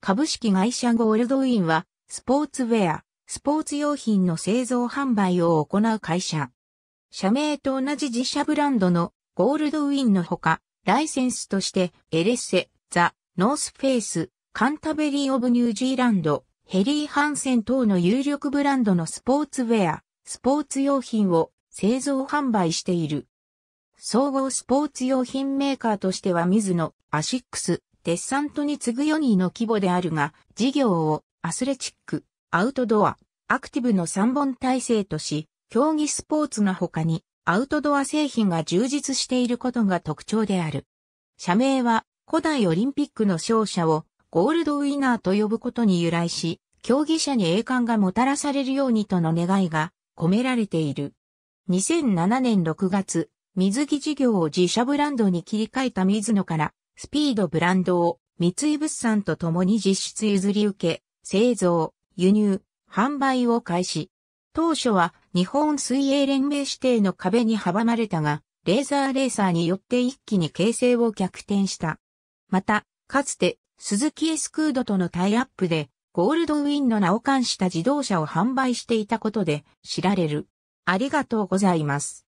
株式会社ゴールドウィンは、スポーツウェア、スポーツ用品の製造販売を行う会社。社名と同じ自社ブランドのゴールドウィンのほか、ライセンスとしてエレッセ、ザ、ノースフェイス、カンタベリー・オブ・ニュージーランド、ヘリー・ハンセン等の有力ブランドのスポーツウェア、スポーツ用品を製造販売している。総合スポーツ用品メーカーとしてはミズノ、アシックス、デッサントに次ぐ4位の規模であるが、事業をアスレチック、アウトドア、アクティブの3本体制とし、競技スポーツの他にアウトドア製品が充実していることが特徴である。社名は古代オリンピックの勝者をゴールドウィナーと呼ぶことに由来し、競技者に栄冠がもたらされるようにとの願いが込められている。2007年6月、水着事業を自社ブランドに切り替えた水野からスピードブランドを三井物産と共に実質譲り受け、製造、輸入、販売を開始。当初は日本水泳連盟指定の壁に阻まれたが、レーザーレーサーによって一気に形勢を逆転した。また、かつて、鈴木エスクードとのタイアップで、ゴールドウィンの名を冠した自動車を販売していたことで知られる。ありがとうございます。